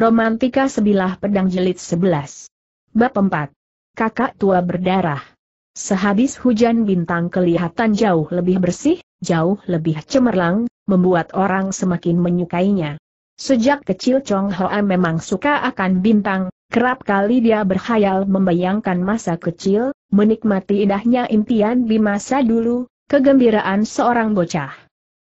Romantika Sebilah Pedang Jelit 11. Bab 4. Kakak tua berdarah. Sehabis hujan bintang kelihatan jauh lebih bersih, jauh lebih cemerlang, membuat orang semakin menyukainya. Sejak kecil Chong Hoa memang suka akan bintang, kerap kali dia berhayal membayangkan masa kecil, menikmati indahnya impian di masa dulu, kegembiraan seorang bocah.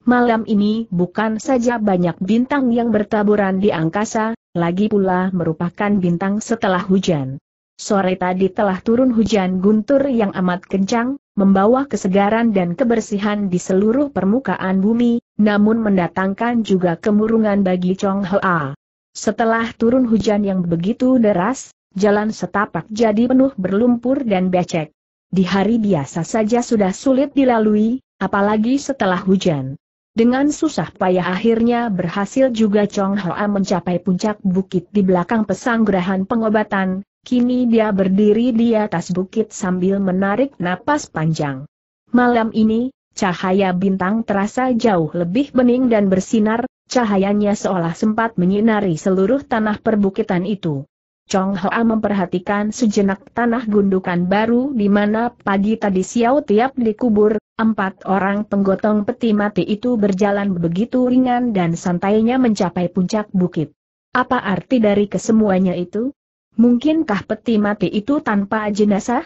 Malam ini bukan saja banyak bintang yang bertaburan di angkasa, lagi pula merupakan bintang setelah hujan. Sore tadi telah turun hujan guntur yang amat kencang, membawa kesegaran dan kebersihan di seluruh permukaan bumi, namun mendatangkan juga kemurungan bagi Chong Hoa. Setelah turun hujan yang begitu deras, jalan setapak jadi penuh berlumpur dan becek. Di hari biasa saja sudah sulit dilalui, apalagi setelah hujan. Dengan susah payah akhirnya berhasil juga Chong Hoa mencapai puncak bukit di belakang pesanggrahan pengobatan, kini dia berdiri di atas bukit sambil menarik napas panjang. Malam ini, cahaya bintang terasa jauh lebih bening dan bersinar, cahayanya seolah sempat menyinari seluruh tanah perbukitan itu. Chong Hoa memperhatikan sejenak tanah gundukan baru di mana pagi tadi Xiao Tiap dikubur, empat orang penggotong peti mati itu berjalan begitu ringan dan santainya mencapai puncak bukit. Apa arti dari kesemuanya itu? Mungkinkah peti mati itu tanpa jenazah?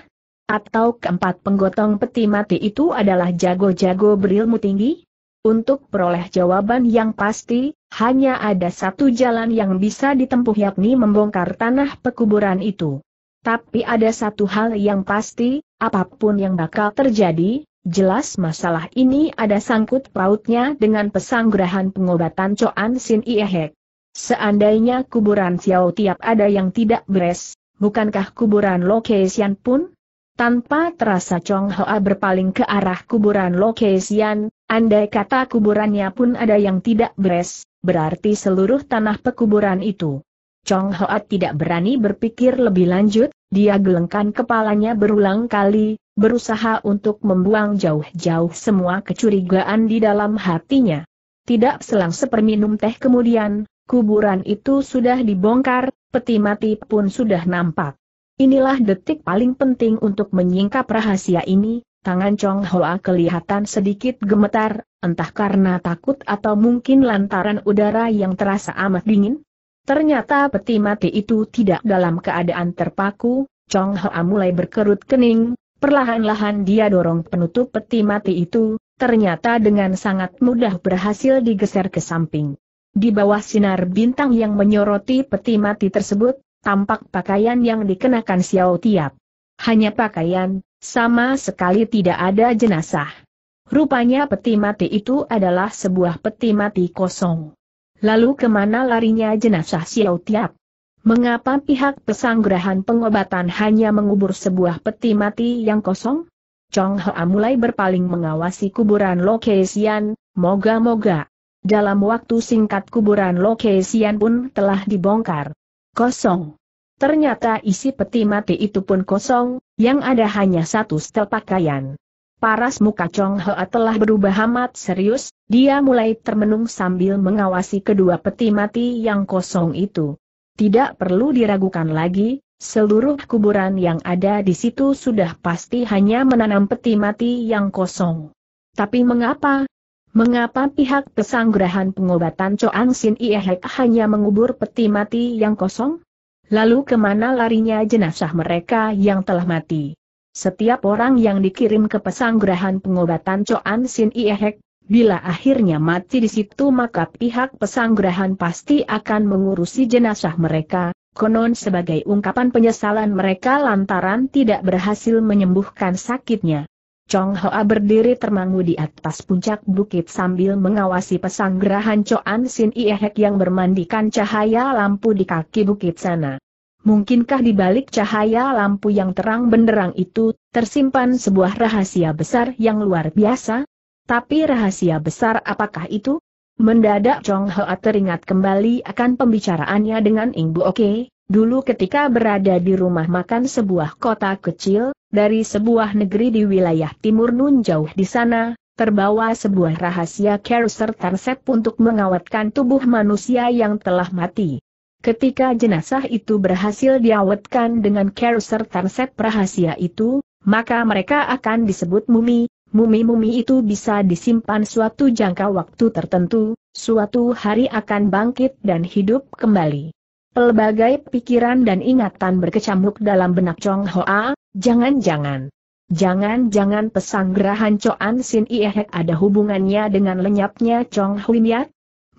Atau keempat penggotong peti mati itu adalah jago-jago berilmu tinggi? Untuk peroleh jawaban yang pasti, hanya ada satu jalan yang bisa ditempuh yakni membongkar tanah pekuburan itu. Tapi ada satu hal yang pasti, apapun yang bakal terjadi, Jelas masalah ini ada sangkut pautnya dengan pesanggerahan pengobatan Coan Sin Iehek. Seandainya kuburan Xiao Tiap ada yang tidak beres, bukankah kuburan Lokesian pun? Tanpa terasa Chong Hoa berpaling ke arah kuburan Lokesian, andai kata kuburannya pun ada yang tidak beres, berarti seluruh tanah pekuburan itu. Chong Hoa tidak berani berpikir lebih lanjut, dia gelengkan kepalanya berulang kali, berusaha untuk membuang jauh-jauh semua kecurigaan di dalam hatinya. Tidak selang seperminum teh kemudian, kuburan itu sudah dibongkar, peti mati pun sudah nampak. Inilah detik paling penting untuk menyingkap rahasia ini, tangan Chong Hoa kelihatan sedikit gemetar, entah karena takut atau mungkin lantaran udara yang terasa amat dingin. Ternyata peti mati itu tidak dalam keadaan terpaku, Chong Hoa mulai berkerut kening, perlahan-lahan dia dorong penutup peti mati itu, ternyata dengan sangat mudah berhasil digeser ke samping. Di bawah sinar bintang yang menyoroti peti mati tersebut, tampak pakaian yang dikenakan Xiao Tiap. Hanya pakaian, sama sekali tidak ada jenazah. Rupanya peti mati itu adalah sebuah peti mati kosong. Lalu kemana larinya jenazah Xiao Tiap? Mengapa pihak pesanggrahan pengobatan hanya mengubur sebuah peti mati yang kosong? Chong Hoa mulai berpaling mengawasi kuburan Lokesian, moga-moga. Dalam waktu singkat kuburan Lokesian pun telah dibongkar. Kosong. Ternyata isi peti mati itu pun kosong, yang ada hanya satu setel pakaian. Paras muka Chong Hoa telah berubah amat serius, dia mulai termenung sambil mengawasi kedua peti mati yang kosong itu. Tidak perlu diragukan lagi, seluruh kuburan yang ada di situ sudah pasti hanya menanam peti mati yang kosong. Tapi mengapa, Mengapa pihak pesanggrahan pengobatan coansin Sin Iehek hanya mengubur peti mati yang kosong? Lalu kemana larinya jenazah mereka yang telah mati? Setiap orang yang dikirim ke pesanggrahan pengobatan coansin Sin Iehek, bila akhirnya mati di situ maka pihak pesanggrahan pasti akan mengurusi jenazah mereka, konon sebagai ungkapan penyesalan mereka lantaran tidak berhasil menyembuhkan sakitnya. Chong Hoa berdiri termangu di atas puncak bukit sambil mengawasi pesanggerahan Choan Sin Iehek yang bermandikan cahaya lampu di kaki bukit sana. Mungkinkah di balik cahaya lampu yang terang benderang itu, tersimpan sebuah rahasia besar yang luar biasa? Tapi rahasia besar apakah itu? Mendadak Chong Hoa teringat kembali akan pembicaraannya dengan Ing Bu Oke, dulu ketika berada di rumah makan sebuah kota kecil, dari sebuah negeri di wilayah timur Nun jauh di sana, terbawa sebuah rahasia carousel resep untuk mengawetkan tubuh manusia yang telah mati. Ketika jenazah itu berhasil diawetkan dengan carousel resep rahasia itu, maka mereka akan disebut mumi, mumi-mumi itu bisa disimpan suatu jangka waktu tertentu, suatu hari akan bangkit dan hidup kembali. Pelbagai pikiran dan ingatan berkecamuk dalam benak Chong Hoa, jangan-jangan. Jangan-jangan pesan gerahan Choan Sin Iehek ada hubungannya dengan lenyapnya Chong Hui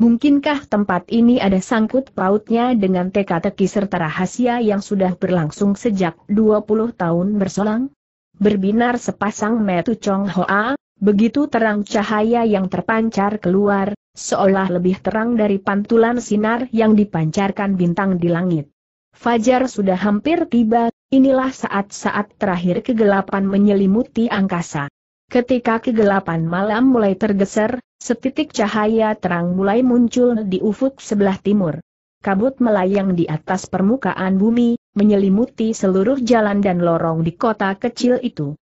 Mungkinkah tempat ini ada sangkut pautnya dengan teka-teki serta rahasia yang sudah berlangsung sejak 20 tahun berselang? Berbinar sepasang metu Chong Hoa, Begitu terang cahaya yang terpancar keluar, seolah lebih terang dari pantulan sinar yang dipancarkan bintang di langit. Fajar sudah hampir tiba, inilah saat-saat terakhir kegelapan menyelimuti angkasa. Ketika kegelapan malam mulai tergeser, setitik cahaya terang mulai muncul di ufuk sebelah timur. Kabut melayang di atas permukaan bumi, menyelimuti seluruh jalan dan lorong di kota kecil itu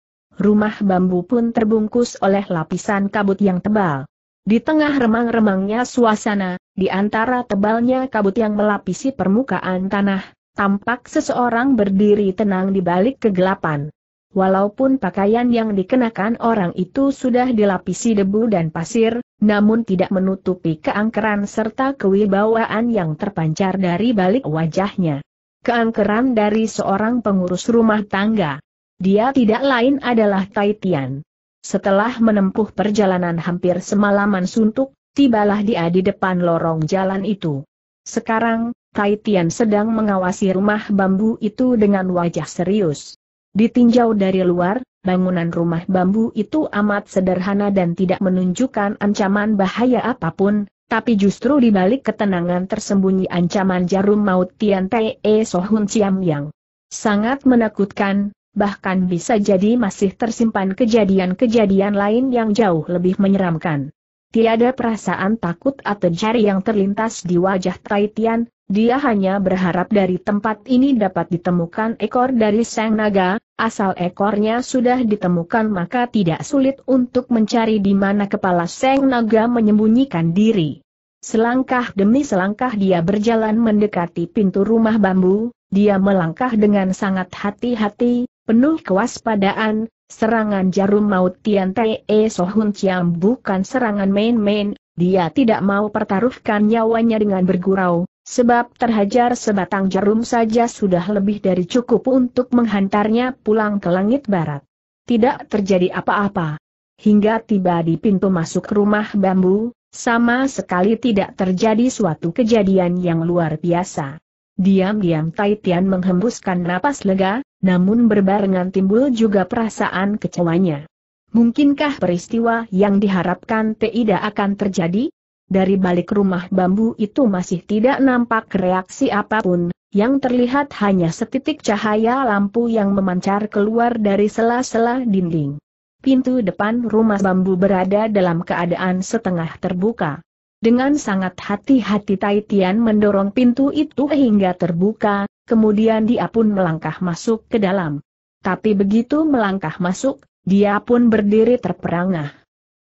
rumah bambu pun terbungkus oleh lapisan kabut yang tebal. Di tengah remang-remangnya suasana, di antara tebalnya kabut yang melapisi permukaan tanah, tampak seseorang berdiri tenang di balik kegelapan. Walaupun pakaian yang dikenakan orang itu sudah dilapisi debu dan pasir, namun tidak menutupi keangkeran serta kewibawaan yang terpancar dari balik wajahnya. Keangkeran dari seorang pengurus rumah tangga. Dia tidak lain adalah Tai Tian. Setelah menempuh perjalanan hampir semalaman suntuk, tibalah dia di depan lorong jalan itu. Sekarang, Tai Tian sedang mengawasi rumah bambu itu dengan wajah serius. Ditinjau dari luar, bangunan rumah bambu itu amat sederhana dan tidak menunjukkan ancaman bahaya apapun, tapi justru di balik ketenangan tersembunyi ancaman jarum maut Tian Tai E Sohun Ciam Yang. Sangat menakutkan, bahkan bisa jadi masih tersimpan kejadian-kejadian lain yang jauh lebih menyeramkan. Tiada perasaan takut atau jari yang terlintas di wajah Taitian, dia hanya berharap dari tempat ini dapat ditemukan ekor dari sang naga, asal ekornya sudah ditemukan maka tidak sulit untuk mencari di mana kepala sang naga menyembunyikan diri. Selangkah demi selangkah dia berjalan mendekati pintu rumah bambu, dia melangkah dengan sangat hati-hati, Penuh kewaspadaan, serangan jarum maut Tian Te e Sohun Chiam bukan serangan main-main, dia tidak mau pertaruhkan nyawanya dengan bergurau, sebab terhajar sebatang jarum saja sudah lebih dari cukup untuk menghantarnya pulang ke langit barat. Tidak terjadi apa-apa. Hingga tiba di pintu masuk rumah bambu, sama sekali tidak terjadi suatu kejadian yang luar biasa. Diam-diam Tai Tian menghembuskan napas lega, namun berbarengan timbul juga perasaan kecewanya. Mungkinkah peristiwa yang diharapkan tidak akan terjadi? Dari balik rumah bambu itu masih tidak nampak reaksi apapun, yang terlihat hanya setitik cahaya lampu yang memancar keluar dari sela-sela dinding. Pintu depan rumah bambu berada dalam keadaan setengah terbuka. Dengan sangat hati-hati Tai mendorong pintu itu hingga terbuka, kemudian dia pun melangkah masuk ke dalam. Tapi begitu melangkah masuk, dia pun berdiri terperangah.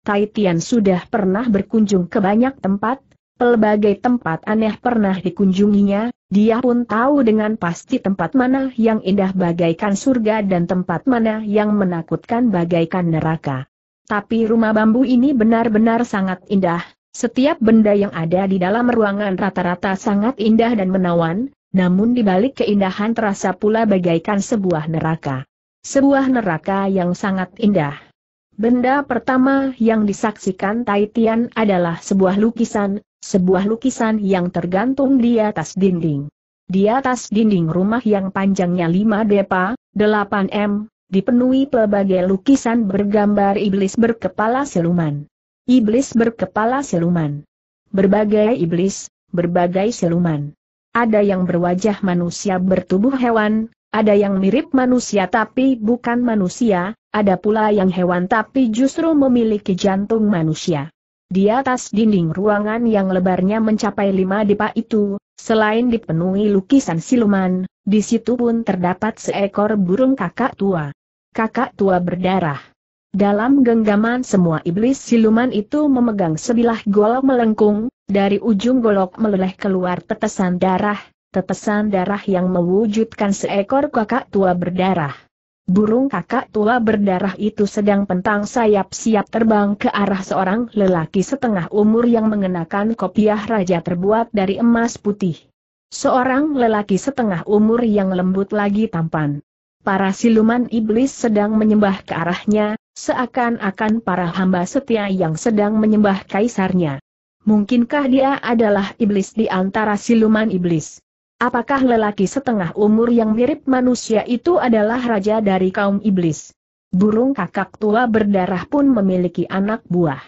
Tai sudah pernah berkunjung ke banyak tempat, pelbagai tempat aneh pernah dikunjunginya, dia pun tahu dengan pasti tempat mana yang indah bagaikan surga dan tempat mana yang menakutkan bagaikan neraka. Tapi rumah bambu ini benar-benar sangat indah, setiap benda yang ada di dalam ruangan rata-rata sangat indah dan menawan, namun di balik keindahan terasa pula bagaikan sebuah neraka. Sebuah neraka yang sangat indah. Benda pertama yang disaksikan Taitian adalah sebuah lukisan, sebuah lukisan yang tergantung di atas dinding. Di atas dinding rumah yang panjangnya 5 depa, 8 m, dipenuhi pelbagai lukisan bergambar iblis berkepala siluman. Iblis berkepala siluman. Berbagai iblis, berbagai siluman. Ada yang berwajah manusia bertubuh hewan, ada yang mirip manusia tapi bukan manusia, ada pula yang hewan tapi justru memiliki jantung manusia. Di atas dinding ruangan yang lebarnya mencapai lima depa itu, selain dipenuhi lukisan siluman, di situ pun terdapat seekor burung kakak tua. Kakak tua berdarah. Dalam genggaman semua iblis siluman itu memegang sebilah golok melengkung, dari ujung golok meleleh keluar tetesan darah, tetesan darah yang mewujudkan seekor kakak tua berdarah. Burung kakak tua berdarah itu sedang pentang sayap siap terbang ke arah seorang lelaki setengah umur yang mengenakan kopiah raja terbuat dari emas putih. Seorang lelaki setengah umur yang lembut lagi tampan. Para siluman iblis sedang menyembah ke arahnya, Seakan-akan para hamba setia yang sedang menyembah kaisarnya. Mungkinkah dia adalah iblis di antara siluman iblis? Apakah lelaki setengah umur yang mirip manusia itu adalah raja dari kaum iblis? Burung kakak tua berdarah pun memiliki anak buah.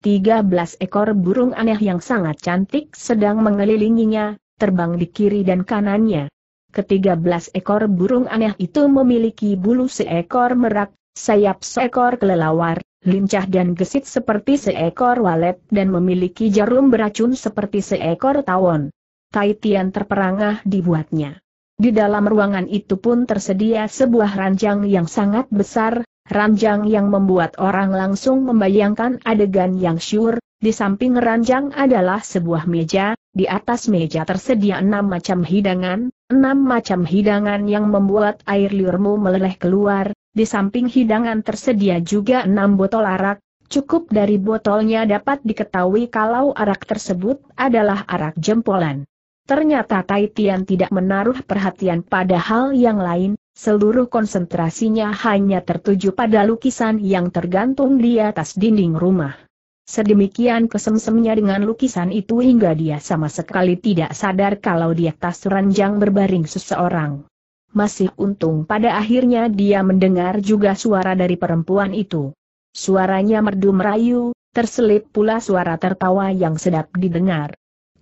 13 ekor burung aneh yang sangat cantik sedang mengelilinginya, terbang di kiri dan kanannya. Ketiga belas ekor burung aneh itu memiliki bulu seekor merak, sayap seekor kelelawar, lincah dan gesit seperti seekor walet dan memiliki jarum beracun seperti seekor tawon. Taitian terperangah dibuatnya. Di dalam ruangan itu pun tersedia sebuah ranjang yang sangat besar, ranjang yang membuat orang langsung membayangkan adegan yang syur, di samping ranjang adalah sebuah meja, di atas meja tersedia enam macam hidangan, enam macam hidangan yang membuat air liurmu meleleh keluar, di samping hidangan tersedia juga enam botol arak, cukup dari botolnya dapat diketahui kalau arak tersebut adalah arak jempolan. Ternyata Tai Tian tidak menaruh perhatian pada hal yang lain, seluruh konsentrasinya hanya tertuju pada lukisan yang tergantung di atas dinding rumah. Sedemikian kesemsemnya dengan lukisan itu hingga dia sama sekali tidak sadar kalau di atas ranjang berbaring seseorang. Masih untung pada akhirnya dia mendengar juga suara dari perempuan itu. Suaranya merdu merayu, terselip pula suara tertawa yang sedap didengar.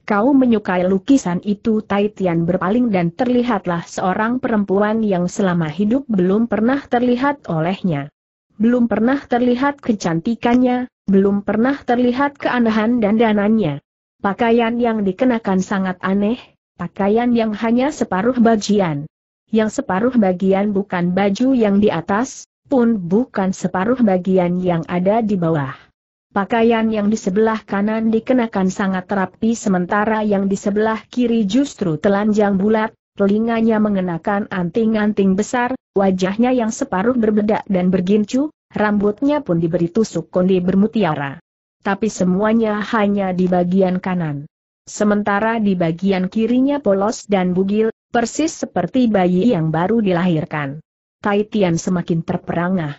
Kau menyukai lukisan itu Taitian berpaling dan terlihatlah seorang perempuan yang selama hidup belum pernah terlihat olehnya. Belum pernah terlihat kecantikannya, belum pernah terlihat keanehan dan dananya. Pakaian yang dikenakan sangat aneh, pakaian yang hanya separuh bagian. Yang separuh bagian bukan baju yang di atas, pun bukan separuh bagian yang ada di bawah. Pakaian yang di sebelah kanan dikenakan sangat rapi sementara yang di sebelah kiri justru telanjang bulat, telinganya mengenakan anting-anting besar, wajahnya yang separuh berbedak dan bergincu, rambutnya pun diberi tusuk konde bermutiara. Tapi semuanya hanya di bagian kanan. Sementara di bagian kirinya polos dan bugil, persis seperti bayi yang baru dilahirkan. Taitian semakin terperangah.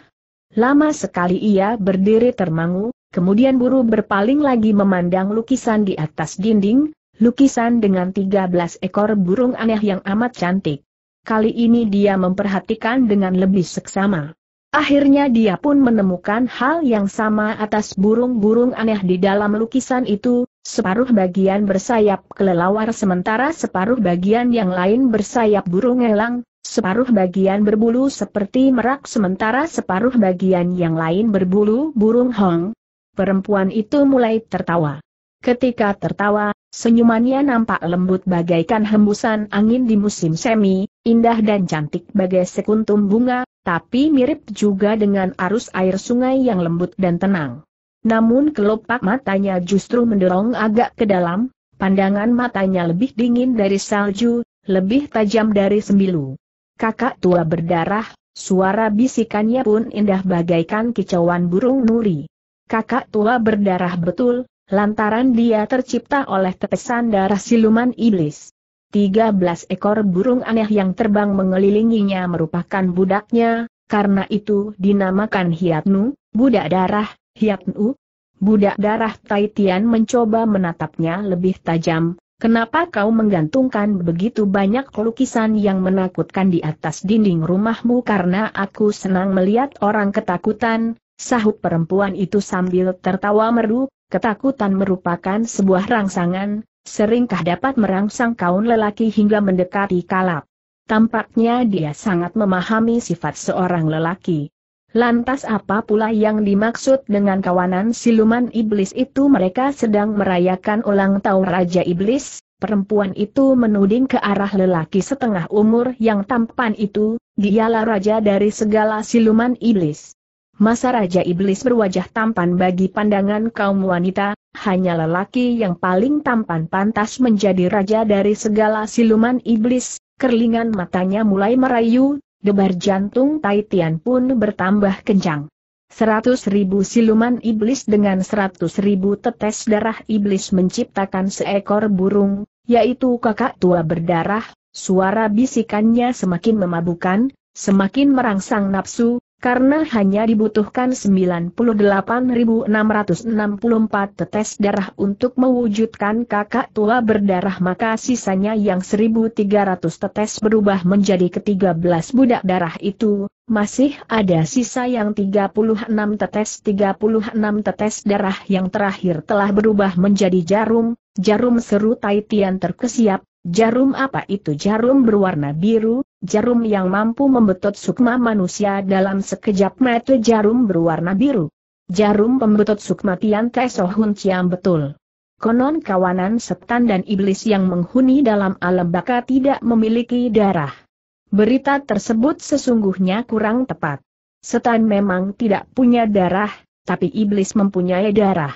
Lama sekali ia berdiri termangu, kemudian buru berpaling lagi memandang lukisan di atas dinding, lukisan dengan 13 ekor burung aneh yang amat cantik. Kali ini dia memperhatikan dengan lebih seksama. Akhirnya dia pun menemukan hal yang sama atas burung-burung aneh di dalam lukisan itu, separuh bagian bersayap kelelawar sementara separuh bagian yang lain bersayap burung elang, separuh bagian berbulu seperti merak sementara separuh bagian yang lain berbulu burung hong. Perempuan itu mulai tertawa. Ketika tertawa, senyumannya nampak lembut bagaikan hembusan angin di musim semi, indah dan cantik bagai sekuntum bunga, tapi mirip juga dengan arus air sungai yang lembut dan tenang. Namun kelopak matanya justru mendorong agak ke dalam, pandangan matanya lebih dingin dari salju, lebih tajam dari sembilu. Kakak tua berdarah, suara bisikannya pun indah bagaikan kicauan burung nuri. Kakak tua berdarah betul, lantaran dia tercipta oleh tetesan darah siluman iblis. 13 ekor burung aneh yang terbang mengelilinginya merupakan budaknya, karena itu dinamakan Hiatnu, budak darah, Hiatnu. Budak darah Taitian mencoba menatapnya lebih tajam, kenapa kau menggantungkan begitu banyak lukisan yang menakutkan di atas dinding rumahmu karena aku senang melihat orang ketakutan, sahut perempuan itu sambil tertawa merdu, Ketakutan merupakan sebuah rangsangan, seringkah dapat merangsang kaum lelaki hingga mendekati kalap. Tampaknya dia sangat memahami sifat seorang lelaki. Lantas apa pula yang dimaksud dengan kawanan siluman iblis itu mereka sedang merayakan ulang tahun Raja Iblis? Perempuan itu menuding ke arah lelaki setengah umur yang tampan itu, dialah raja dari segala siluman iblis. Masa Raja Iblis berwajah tampan bagi pandangan kaum wanita, hanya lelaki yang paling tampan pantas menjadi raja dari segala siluman iblis, kerlingan matanya mulai merayu, debar jantung Taitian pun bertambah kencang. Seratus ribu siluman iblis dengan seratus ribu tetes darah iblis menciptakan seekor burung, yaitu kakak tua berdarah, suara bisikannya semakin memabukan, semakin merangsang nafsu, karena hanya dibutuhkan 98.664 tetes darah untuk mewujudkan kakak tua berdarah maka sisanya yang 1.300 tetes berubah menjadi ke-13 budak darah itu, masih ada sisa yang 36 tetes 36 tetes darah yang terakhir telah berubah menjadi jarum, jarum seru Taitian terkesiap, jarum apa itu jarum berwarna biru, jarum yang mampu membetot sukma manusia dalam sekejap mata jarum berwarna biru. Jarum pembetot sukma Tian So Hun Chiam betul. Konon kawanan setan dan iblis yang menghuni dalam alam baka tidak memiliki darah. Berita tersebut sesungguhnya kurang tepat. Setan memang tidak punya darah, tapi iblis mempunyai darah.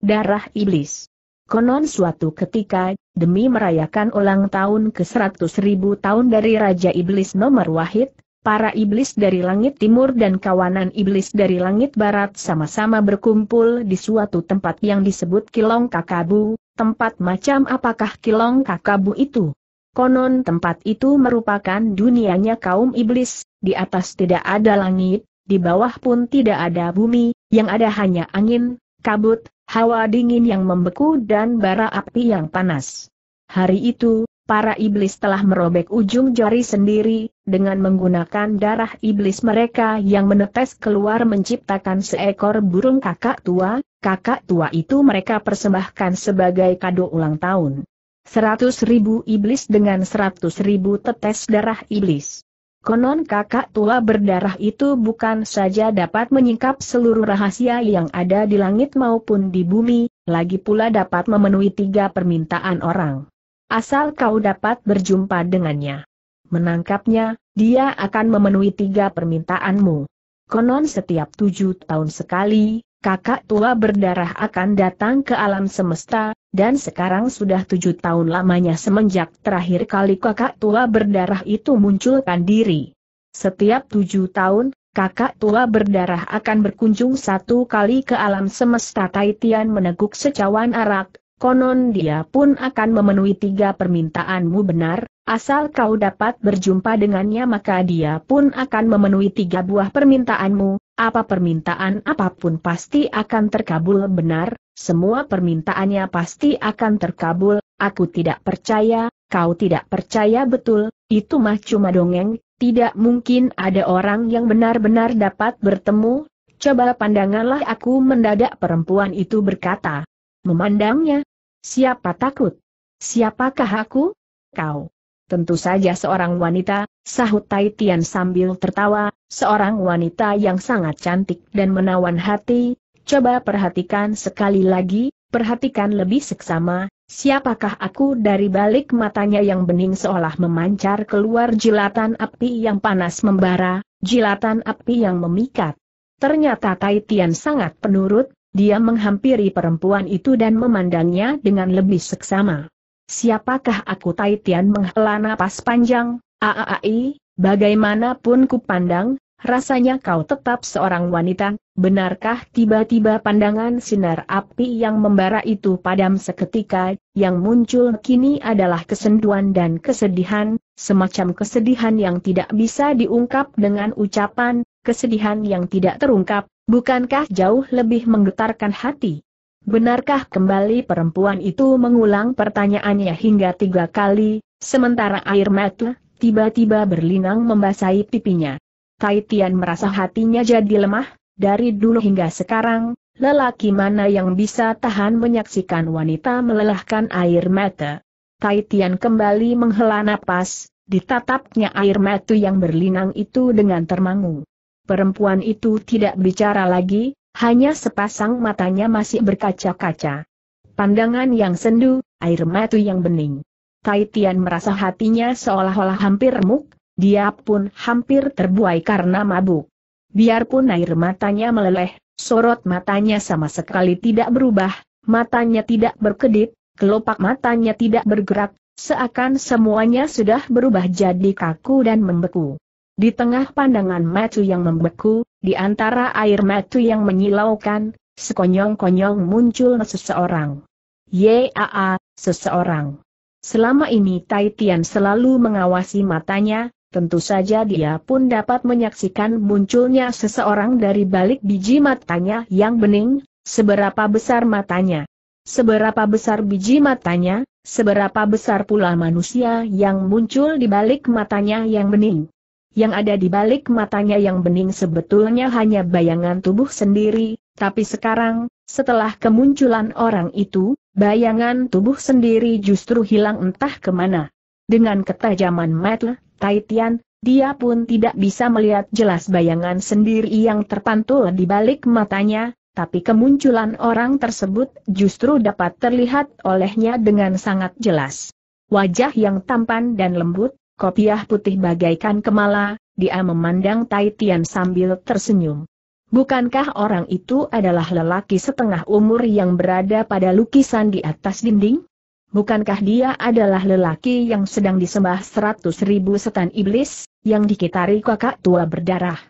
Darah iblis. Konon suatu ketika, demi merayakan ulang tahun ke-100 ribu tahun dari Raja Iblis nomor Wahid, para iblis dari langit timur dan kawanan iblis dari langit barat sama-sama berkumpul di suatu tempat yang disebut Kilong Kakabu, tempat macam apakah Kilong Kakabu itu? Konon tempat itu merupakan dunianya kaum iblis, di atas tidak ada langit, di bawah pun tidak ada bumi, yang ada hanya angin, kabut, hawa dingin yang membeku dan bara api yang panas. Hari itu, para iblis telah merobek ujung jari sendiri, dengan menggunakan darah iblis mereka yang menetes keluar menciptakan seekor burung kakak tua, kakak tua itu mereka persembahkan sebagai kado ulang tahun. Seratus ribu iblis dengan seratus ribu tetes darah iblis. Konon kakak tua berdarah itu bukan saja dapat menyingkap seluruh rahasia yang ada di langit maupun di bumi, lagi pula dapat memenuhi tiga permintaan orang. Asal kau dapat berjumpa dengannya. Menangkapnya, dia akan memenuhi tiga permintaanmu. Konon setiap tujuh tahun sekali, kakak tua berdarah akan datang ke alam semesta, dan sekarang sudah tujuh tahun lamanya semenjak terakhir kali kakak tua berdarah itu munculkan diri. Setiap tujuh tahun, kakak tua berdarah akan berkunjung satu kali ke alam semesta Taitian meneguk secawan arak, konon dia pun akan memenuhi tiga permintaanmu benar, asal kau dapat berjumpa dengannya maka dia pun akan memenuhi tiga buah permintaanmu, apa permintaan apapun pasti akan terkabul benar, semua permintaannya pasti akan terkabul, aku tidak percaya, kau tidak percaya betul, itu mah cuma dongeng, tidak mungkin ada orang yang benar-benar dapat bertemu, coba pandanganlah aku mendadak perempuan itu berkata. Memandangnya, siapa takut? Siapakah aku? Kau. Tentu saja seorang wanita, sahut Tai Tian sambil tertawa, seorang wanita yang sangat cantik dan menawan hati, coba perhatikan sekali lagi, perhatikan lebih seksama, siapakah aku dari balik matanya yang bening seolah memancar keluar jilatan api yang panas membara, jilatan api yang memikat. Ternyata Tai Tian sangat penurut, dia menghampiri perempuan itu dan memandangnya dengan lebih seksama. Siapakah aku Tai Tian menghela napas panjang, Aaai, bagaimanapun ku pandang, rasanya kau tetap seorang wanita, benarkah tiba-tiba pandangan sinar api yang membara itu padam seketika, yang muncul kini adalah kesenduan dan kesedihan, semacam kesedihan yang tidak bisa diungkap dengan ucapan, kesedihan yang tidak terungkap, bukankah jauh lebih menggetarkan hati? Benarkah kembali perempuan itu mengulang pertanyaannya hingga tiga kali, sementara air mata tiba-tiba berlinang membasahi pipinya. Kaitian merasa hatinya jadi lemah, dari dulu hingga sekarang, lelaki mana yang bisa tahan menyaksikan wanita melelahkan air mata. Kaitian kembali menghela napas, ditatapnya air mata yang berlinang itu dengan termangu. Perempuan itu tidak bicara lagi, hanya sepasang matanya masih berkaca-kaca. Pandangan yang sendu, air mata yang bening. Tai Tian merasa hatinya seolah-olah hampir remuk, dia pun hampir terbuai karena mabuk. Biarpun air matanya meleleh, sorot matanya sama sekali tidak berubah, matanya tidak berkedip, kelopak matanya tidak bergerak, seakan semuanya sudah berubah jadi kaku dan membeku. Di tengah pandangan matu yang membeku, di antara air matu yang menyilaukan, sekonyong-konyong muncul seseorang. Yaa, seseorang. Selama ini Tai Tian selalu mengawasi matanya, tentu saja dia pun dapat menyaksikan munculnya seseorang dari balik biji matanya yang bening, seberapa besar matanya. Seberapa besar biji matanya, seberapa besar pula manusia yang muncul di balik matanya yang bening. Yang ada di balik matanya yang bening sebetulnya hanya bayangan tubuh sendiri, tapi sekarang, setelah kemunculan orang itu, bayangan tubuh sendiri justru hilang entah kemana. Dengan ketajaman mata, Taitian, dia pun tidak bisa melihat jelas bayangan sendiri yang terpantul di balik matanya, tapi kemunculan orang tersebut justru dapat terlihat olehnya dengan sangat jelas. Wajah yang tampan dan lembut, Kopiah putih bagaikan kemala, dia memandang Tai Tian sambil tersenyum. Bukankah orang itu adalah lelaki setengah umur yang berada pada lukisan di atas dinding? Bukankah dia adalah lelaki yang sedang disembah seratus ribu setan iblis, yang dikitari kakak tua berdarah?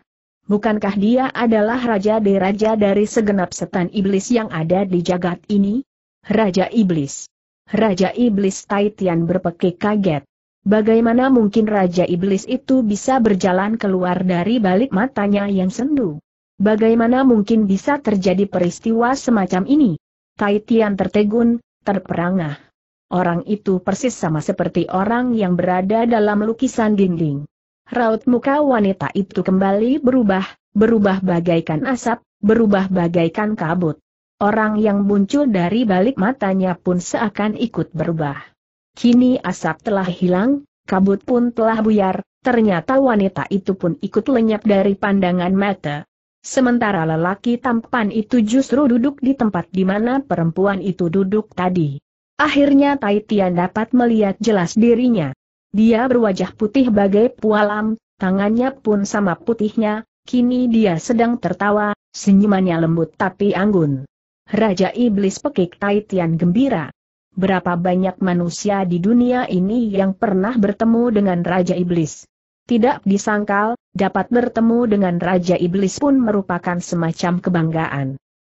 Bukankah dia adalah raja de raja dari segenap setan iblis yang ada di jagat ini? Raja Iblis. Raja Iblis Taitian berpekik kaget. Bagaimana mungkin Raja Iblis itu bisa berjalan keluar dari balik matanya yang sendu? Bagaimana mungkin bisa terjadi peristiwa semacam ini? Taitian tertegun, terperangah. Orang itu persis sama seperti orang yang berada dalam lukisan dinding. Raut muka wanita itu kembali berubah, berubah bagaikan asap, berubah bagaikan kabut. Orang yang muncul dari balik matanya pun seakan ikut berubah. Kini asap telah hilang, kabut pun telah buyar, ternyata wanita itu pun ikut lenyap dari pandangan mata. Sementara lelaki tampan itu justru duduk di tempat di mana perempuan itu duduk tadi. Akhirnya Tai dapat melihat jelas dirinya. Dia berwajah putih bagai pualam, tangannya pun sama putihnya, kini dia sedang tertawa, senyumannya lembut tapi anggun. Raja Iblis Pekik Tai gembira. Berapa banyak manusia di dunia ini yang pernah bertemu dengan Raja Iblis? Tidak disangkal, dapat bertemu dengan Raja Iblis pun merupakan semacam kebanggaan.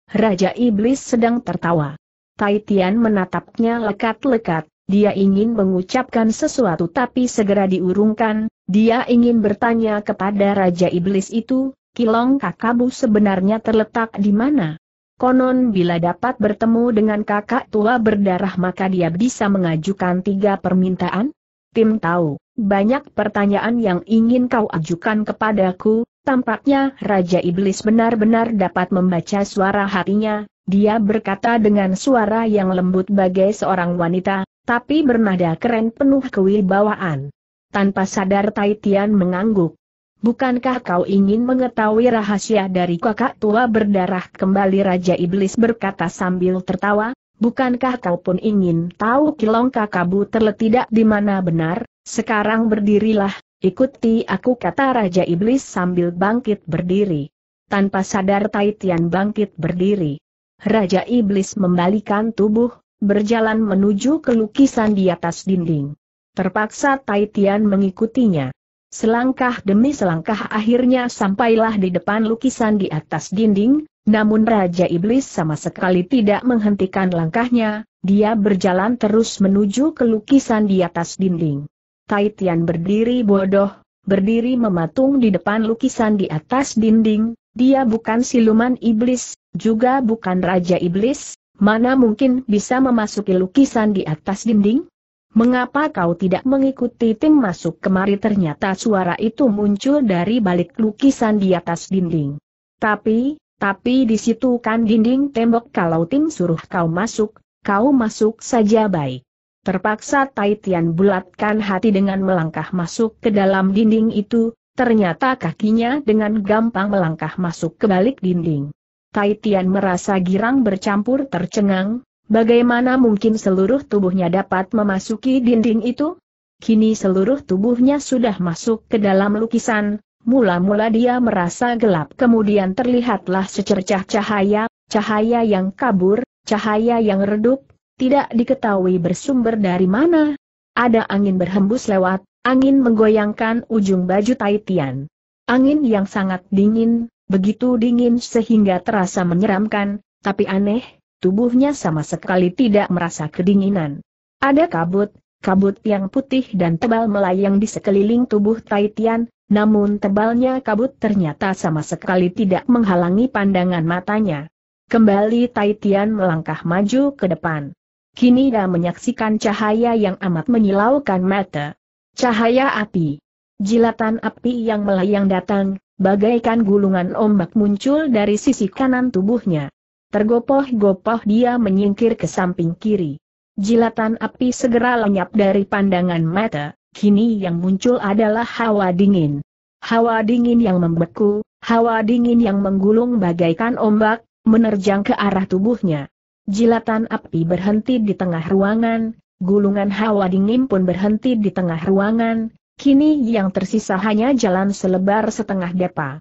Raja Iblis sedang tertawa. Taitian menatapnya lekat-lekat, dia ingin mengucapkan sesuatu tapi segera diurungkan, dia ingin bertanya kepada Raja Iblis itu, Kilong Kakabu sebenarnya terletak di mana? Konon bila dapat bertemu dengan kakak tua berdarah maka dia bisa mengajukan tiga permintaan? Tim tahu, banyak pertanyaan yang ingin kau ajukan kepadaku, tampaknya Raja Iblis benar-benar dapat membaca suara hatinya, dia berkata dengan suara yang lembut bagai seorang wanita, tapi bernada keren penuh kewibawaan. Tanpa sadar Taitian mengangguk. Bukankah kau ingin mengetahui rahasia dari kakak tua berdarah kembali Raja Iblis berkata sambil tertawa? Bukankah kau pun ingin tahu kilong kakabu terletidak di mana benar? Sekarang berdirilah, ikuti aku kata Raja Iblis sambil bangkit berdiri. Tanpa sadar Tai bangkit berdiri. Raja Iblis membalikan tubuh, berjalan menuju ke lukisan di atas dinding. Terpaksa Tai mengikutinya. Selangkah demi selangkah akhirnya sampailah di depan lukisan di atas dinding, namun Raja Iblis sama sekali tidak menghentikan langkahnya, dia berjalan terus menuju ke lukisan di atas dinding. Taitian berdiri bodoh, berdiri mematung di depan lukisan di atas dinding, dia bukan siluman iblis, juga bukan Raja Iblis, mana mungkin bisa memasuki lukisan di atas dinding? Mengapa kau tidak mengikuti tim masuk kemari ternyata suara itu muncul dari balik lukisan di atas dinding. Tapi, tapi di situ kan dinding tembok kalau tim suruh kau masuk, kau masuk saja baik. Terpaksa Tai bulatkan hati dengan melangkah masuk ke dalam dinding itu, ternyata kakinya dengan gampang melangkah masuk ke balik dinding. Tai merasa girang bercampur tercengang, Bagaimana mungkin seluruh tubuhnya dapat memasuki dinding itu? Kini seluruh tubuhnya sudah masuk ke dalam lukisan, mula-mula dia merasa gelap kemudian terlihatlah secercah cahaya, cahaya yang kabur, cahaya yang redup, tidak diketahui bersumber dari mana. Ada angin berhembus lewat, angin menggoyangkan ujung baju Taitian. Angin yang sangat dingin, begitu dingin sehingga terasa menyeramkan, tapi aneh, tubuhnya sama sekali tidak merasa kedinginan. Ada kabut, kabut yang putih dan tebal melayang di sekeliling tubuh Taitian, namun tebalnya kabut ternyata sama sekali tidak menghalangi pandangan matanya. Kembali Taitian melangkah maju ke depan. Kini dia menyaksikan cahaya yang amat menyilaukan mata. Cahaya api. Jilatan api yang melayang datang, bagaikan gulungan ombak muncul dari sisi kanan tubuhnya. Tergopoh-gopoh dia menyingkir ke samping kiri. Jilatan api segera lenyap dari pandangan mata, kini yang muncul adalah hawa dingin. Hawa dingin yang membeku, hawa dingin yang menggulung bagaikan ombak, menerjang ke arah tubuhnya. Jilatan api berhenti di tengah ruangan, gulungan hawa dingin pun berhenti di tengah ruangan, kini yang tersisa hanya jalan selebar setengah depa.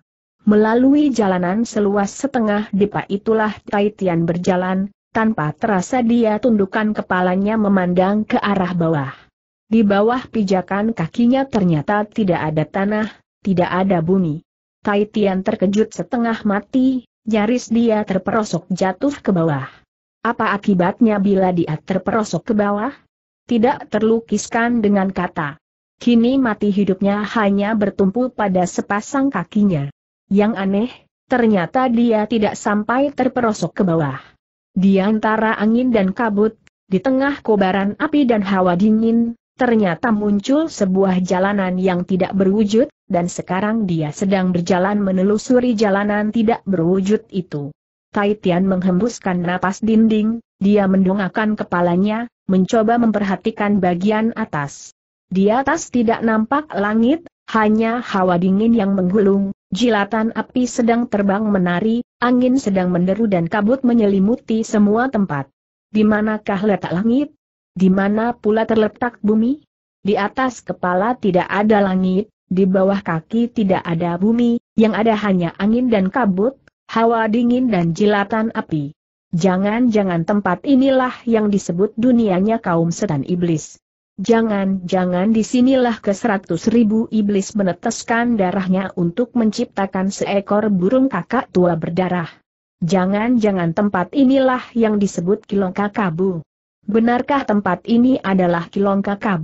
Melalui jalanan seluas setengah dipa itulah Tai Tian berjalan, tanpa terasa dia tundukkan kepalanya memandang ke arah bawah. Di bawah pijakan kakinya ternyata tidak ada tanah, tidak ada bumi. Tai Tian terkejut setengah mati, nyaris dia terperosok jatuh ke bawah. Apa akibatnya bila dia terperosok ke bawah? Tidak terlukiskan dengan kata. Kini mati hidupnya hanya bertumpu pada sepasang kakinya. Yang aneh, ternyata dia tidak sampai terperosok ke bawah. Di antara angin dan kabut, di tengah kobaran api dan hawa dingin, ternyata muncul sebuah jalanan yang tidak berwujud, dan sekarang dia sedang berjalan menelusuri jalanan tidak berwujud itu. Tai Tian menghembuskan napas dinding, dia mendongakkan kepalanya, mencoba memperhatikan bagian atas. Di atas tidak nampak langit, hanya hawa dingin yang menggulung, Jilatan api sedang terbang menari, angin sedang menderu dan kabut menyelimuti semua tempat. Di manakah letak langit? Di mana pula terletak bumi? Di atas kepala tidak ada langit, di bawah kaki tidak ada bumi, yang ada hanya angin dan kabut, hawa dingin dan jilatan api. Jangan-jangan tempat inilah yang disebut dunianya kaum setan iblis. Jangan-jangan disinilah ke seratus ribu iblis meneteskan darahnya untuk menciptakan seekor burung kakak tua berdarah. Jangan-jangan tempat inilah yang disebut kilongka kabu. Benarkah tempat ini adalah Kilongka Tai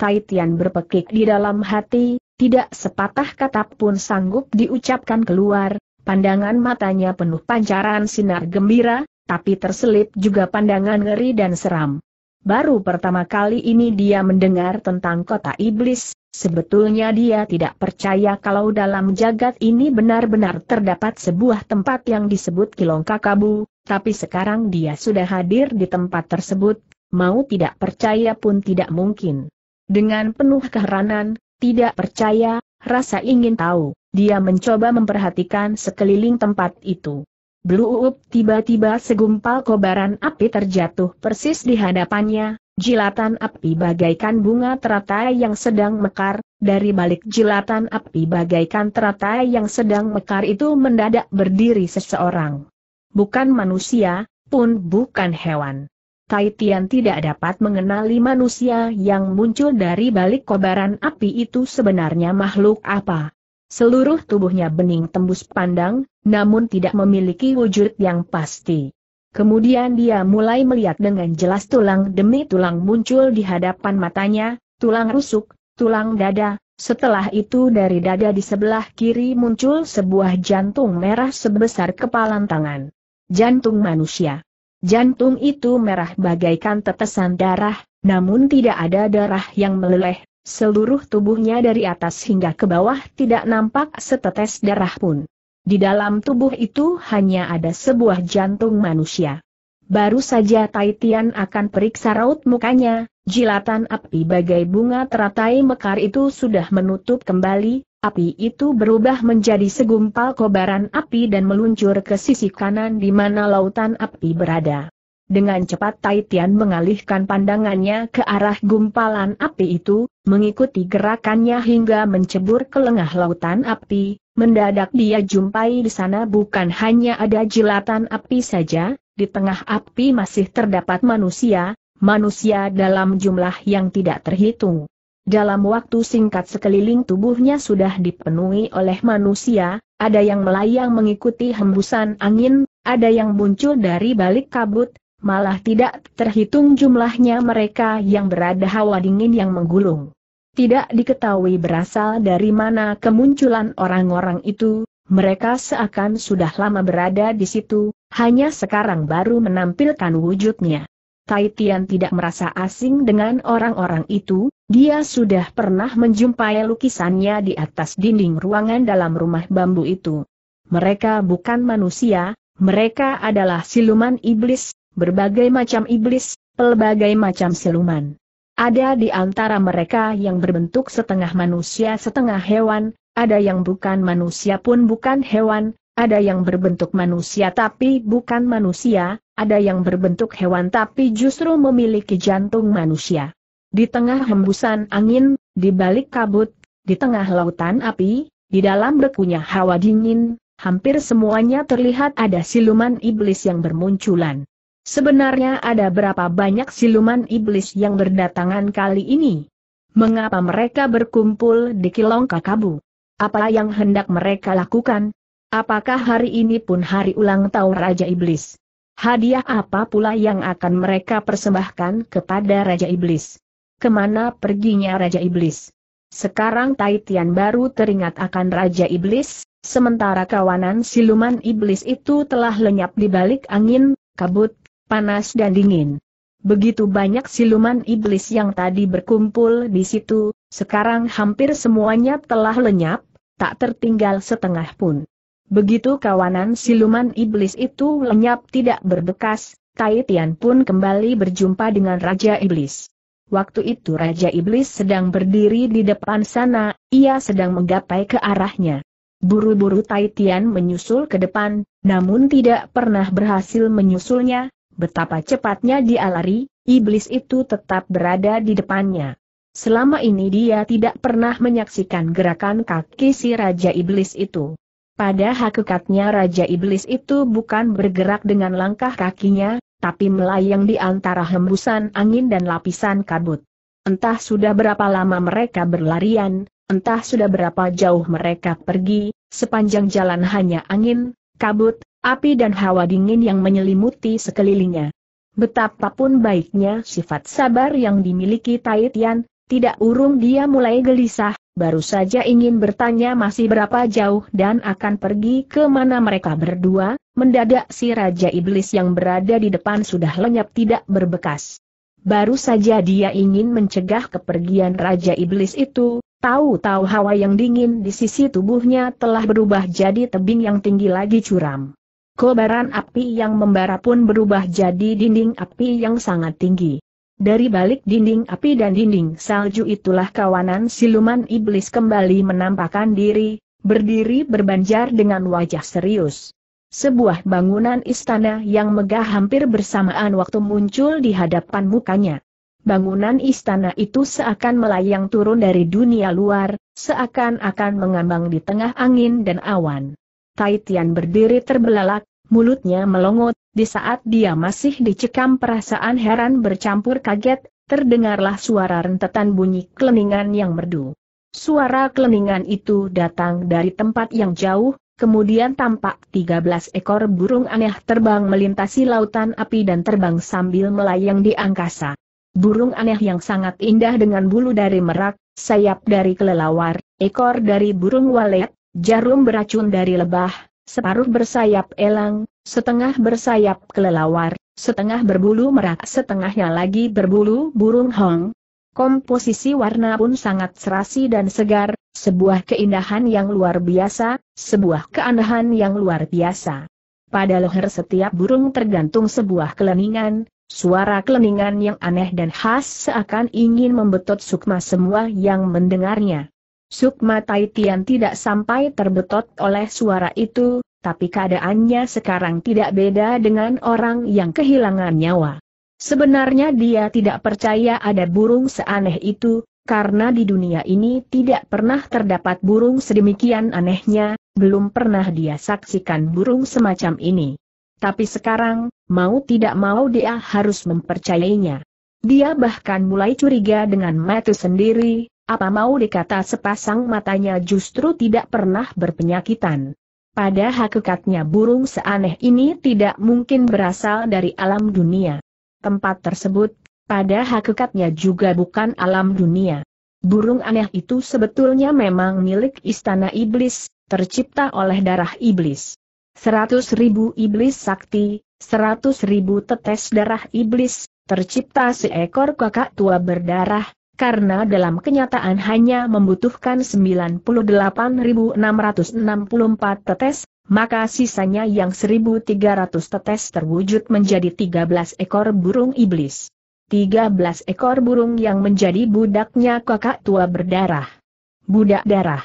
Taitian berpekik di dalam hati, tidak sepatah kata pun sanggup diucapkan keluar, pandangan matanya penuh pancaran sinar gembira, tapi terselip juga pandangan ngeri dan seram. Baru pertama kali ini dia mendengar tentang kota iblis, sebetulnya dia tidak percaya kalau dalam jagat ini benar-benar terdapat sebuah tempat yang disebut Kilongkakabu, tapi sekarang dia sudah hadir di tempat tersebut, mau tidak percaya pun tidak mungkin. Dengan penuh keheranan, tidak percaya, rasa ingin tahu, dia mencoba memperhatikan sekeliling tempat itu. Bluup tiba-tiba segumpal kobaran api terjatuh persis di hadapannya, jilatan api bagaikan bunga teratai yang sedang mekar, dari balik jilatan api bagaikan teratai yang sedang mekar itu mendadak berdiri seseorang. Bukan manusia, pun bukan hewan. Tai Tian tidak dapat mengenali manusia yang muncul dari balik kobaran api itu sebenarnya makhluk apa. Seluruh tubuhnya bening tembus pandang, namun tidak memiliki wujud yang pasti. Kemudian dia mulai melihat dengan jelas tulang demi tulang muncul di hadapan matanya, tulang rusuk, tulang dada, setelah itu dari dada di sebelah kiri muncul sebuah jantung merah sebesar kepalan tangan. Jantung manusia. Jantung itu merah bagaikan tetesan darah, namun tidak ada darah yang meleleh Seluruh tubuhnya dari atas hingga ke bawah tidak nampak setetes darah pun. Di dalam tubuh itu hanya ada sebuah jantung manusia. Baru saja Tai Tian akan periksa raut mukanya, jilatan api bagai bunga teratai mekar itu sudah menutup kembali, api itu berubah menjadi segumpal kobaran api dan meluncur ke sisi kanan di mana lautan api berada. Dengan cepat Tai mengalihkan pandangannya ke arah gumpalan api itu, mengikuti gerakannya hingga mencebur ke lengah lautan api, mendadak dia jumpai di sana bukan hanya ada jilatan api saja, di tengah api masih terdapat manusia, manusia dalam jumlah yang tidak terhitung. Dalam waktu singkat sekeliling tubuhnya sudah dipenuhi oleh manusia, ada yang melayang mengikuti hembusan angin, ada yang muncul dari balik kabut, Malah tidak terhitung jumlahnya mereka yang berada hawa dingin yang menggulung. Tidak diketahui berasal dari mana kemunculan orang-orang itu, mereka seakan sudah lama berada di situ, hanya sekarang baru menampilkan wujudnya. Tai Tian tidak merasa asing dengan orang-orang itu, dia sudah pernah menjumpai lukisannya di atas dinding ruangan dalam rumah bambu itu. Mereka bukan manusia, mereka adalah siluman iblis, berbagai macam iblis, pelbagai macam siluman. Ada di antara mereka yang berbentuk setengah manusia setengah hewan, ada yang bukan manusia pun bukan hewan, ada yang berbentuk manusia tapi bukan manusia, ada yang berbentuk hewan tapi justru memiliki jantung manusia. Di tengah hembusan angin, di balik kabut, di tengah lautan api, di dalam bekunya hawa dingin, hampir semuanya terlihat ada siluman iblis yang bermunculan. Sebenarnya ada berapa banyak siluman iblis yang berdatangan kali ini? Mengapa mereka berkumpul di Kilong Kakabu? Apa yang hendak mereka lakukan? Apakah hari ini pun hari ulang tahun Raja Iblis? Hadiah apa pula yang akan mereka persembahkan kepada Raja Iblis? Kemana perginya Raja Iblis? Sekarang Tai baru teringat akan Raja Iblis, sementara kawanan siluman iblis itu telah lenyap di balik angin kabut panas dan dingin. Begitu banyak siluman iblis yang tadi berkumpul di situ, sekarang hampir semuanya telah lenyap, tak tertinggal setengah pun. Begitu kawanan siluman iblis itu lenyap tidak berbekas, Tai Tian pun kembali berjumpa dengan Raja Iblis. Waktu itu Raja Iblis sedang berdiri di depan sana, ia sedang menggapai ke arahnya. Buru-buru Tai Tian menyusul ke depan, namun tidak pernah berhasil menyusulnya, Betapa cepatnya dia lari, iblis itu tetap berada di depannya. Selama ini dia tidak pernah menyaksikan gerakan kaki si Raja Iblis itu. Pada hakikatnya Raja Iblis itu bukan bergerak dengan langkah kakinya, tapi melayang di antara hembusan angin dan lapisan kabut. Entah sudah berapa lama mereka berlarian, entah sudah berapa jauh mereka pergi, sepanjang jalan hanya angin, kabut, api dan hawa dingin yang menyelimuti sekelilingnya. Betapapun baiknya sifat sabar yang dimiliki Tai Tian, tidak urung dia mulai gelisah, baru saja ingin bertanya masih berapa jauh dan akan pergi ke mana mereka berdua, mendadak si Raja Iblis yang berada di depan sudah lenyap tidak berbekas. Baru saja dia ingin mencegah kepergian Raja Iblis itu, tahu-tahu hawa yang dingin di sisi tubuhnya telah berubah jadi tebing yang tinggi lagi curam. Kobaran api yang membara pun berubah jadi dinding api yang sangat tinggi. Dari balik dinding api dan dinding salju itulah kawanan siluman iblis kembali menampakkan diri, berdiri berbanjar dengan wajah serius. Sebuah bangunan istana yang megah hampir bersamaan waktu muncul di hadapan mukanya. Bangunan istana itu seakan melayang turun dari dunia luar, seakan-akan mengambang di tengah angin dan awan. Tai Tian berdiri terbelalak, mulutnya melongot, di saat dia masih dicekam perasaan heran bercampur kaget, terdengarlah suara rentetan bunyi keleningan yang merdu. Suara keleningan itu datang dari tempat yang jauh, kemudian tampak 13 ekor burung aneh terbang melintasi lautan api dan terbang sambil melayang di angkasa. Burung aneh yang sangat indah dengan bulu dari merak, sayap dari kelelawar, ekor dari burung walet, Jarum beracun dari lebah, separuh bersayap elang, setengah bersayap kelelawar, setengah berbulu merak setengahnya lagi berbulu burung hong. Komposisi warna pun sangat serasi dan segar, sebuah keindahan yang luar biasa, sebuah keanehan yang luar biasa. Pada leher setiap burung tergantung sebuah keleningan, suara keleningan yang aneh dan khas seakan ingin membetot sukma semua yang mendengarnya. Sukma Tai Tian tidak sampai terbetot oleh suara itu, tapi keadaannya sekarang tidak beda dengan orang yang kehilangan nyawa. Sebenarnya dia tidak percaya ada burung seaneh itu, karena di dunia ini tidak pernah terdapat burung sedemikian anehnya, belum pernah dia saksikan burung semacam ini. Tapi sekarang, mau tidak mau dia harus mempercayainya. Dia bahkan mulai curiga dengan Matu sendiri, apa mau dikata sepasang matanya justru tidak pernah berpenyakitan. Pada hakikatnya burung seaneh ini tidak mungkin berasal dari alam dunia. Tempat tersebut, pada hakikatnya juga bukan alam dunia. Burung aneh itu sebetulnya memang milik istana iblis, tercipta oleh darah iblis. Seratus ribu iblis sakti, seratus ribu tetes darah iblis, tercipta seekor kakak tua berdarah, karena dalam kenyataan hanya membutuhkan 98.664 tetes, maka sisanya yang 1.300 tetes terwujud menjadi 13 ekor burung iblis. 13 ekor burung yang menjadi budaknya kakak tua berdarah. Budak darah.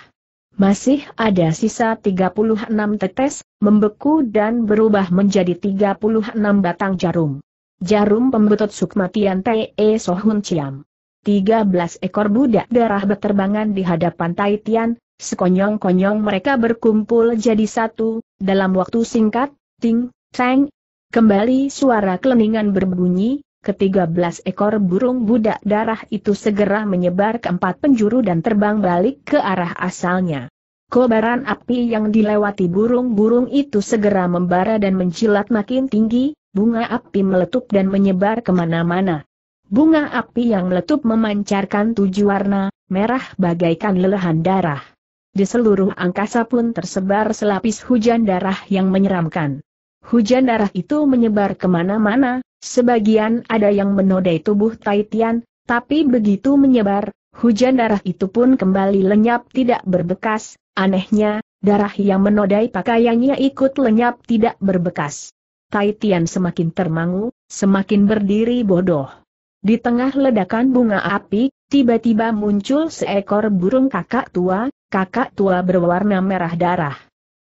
Masih ada sisa 36 tetes, membeku dan berubah menjadi 36 batang jarum. Jarum pembetut Sukmatian T.E. Sohun Ciam. 13 ekor budak darah berterbangan di hadapan Tai Tian, sekonyong-konyong mereka berkumpul jadi satu, dalam waktu singkat, ting, tang, kembali suara keleningan berbunyi, ketiga belas ekor burung budak darah itu segera menyebar ke empat penjuru dan terbang balik ke arah asalnya. Kobaran api yang dilewati burung-burung itu segera membara dan menjilat makin tinggi, bunga api meletup dan menyebar kemana-mana. Bunga api yang meletup memancarkan tujuh warna, merah bagaikan lelehan darah. Di seluruh angkasa pun tersebar selapis hujan darah yang menyeramkan. Hujan darah itu menyebar kemana-mana, sebagian ada yang menodai tubuh Taitian, tapi begitu menyebar, hujan darah itu pun kembali lenyap tidak berbekas, anehnya, darah yang menodai pakaiannya ikut lenyap tidak berbekas. Taitian semakin termangu, semakin berdiri bodoh. Di tengah ledakan bunga api, tiba-tiba muncul seekor burung kakak tua, kakak tua berwarna merah darah.